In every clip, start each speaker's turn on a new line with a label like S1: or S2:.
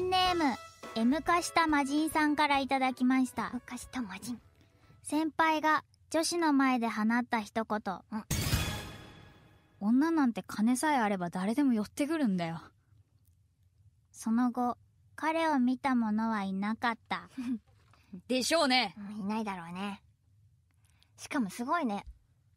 S1: ンネーム M 化したじんさんからいただきました M 先輩が女子の前で放った一言、うん、女なんて金さえあれば誰でも寄ってくるんだよその後彼を見た者はいなかった でしょうねいないだろうねしかもすごいね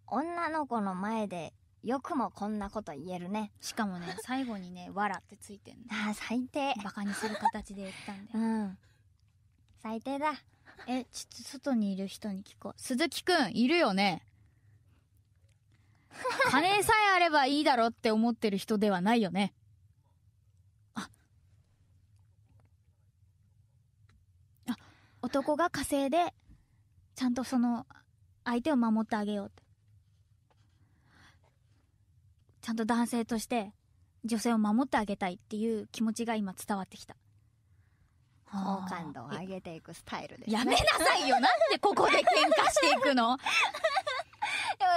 S1: 女の子の前でよくもこんなこと言えるね。しかもね、
S2: 最後にね、わらってついてんの。
S1: ああ、最低。バカにする形で言ったんだよ。うん。最低だ。え、ちょっと外にい
S2: る人に聞こう。鈴木くん、いるよね 金さえあればいいだろって思ってる人ではないよね。あ。あ、男が稼いで、ちゃんとその、相手を守ってあげようって。ちゃんと男性として女性を守ってあげたいっていう気持ちが今伝わってきた。
S1: 好感度を上げていくスタイルです、ね、やめなさいよなんでここで喧嘩していくの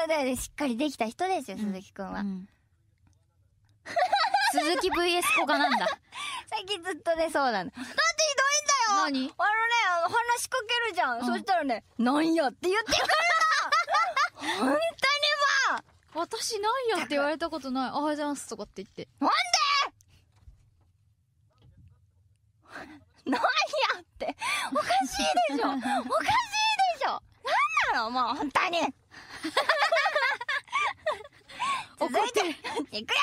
S1: でもね、しっかりできた人ですよ、鈴木くんは。うん、鈴木 VS 子がなんだ。最近ずっとね、そうなの。だって
S2: ひどいんだよ何あのね、あの話しかけるじゃん。うん、そしたらね、
S1: なんやって
S2: 言ってくるの本 私ない
S1: よって言われたことない。おはようございますとかって言って。なんでなんやって。おかしいでしょ。おかしいでしょ。なんなのもう、本当に。怒 って。いくよ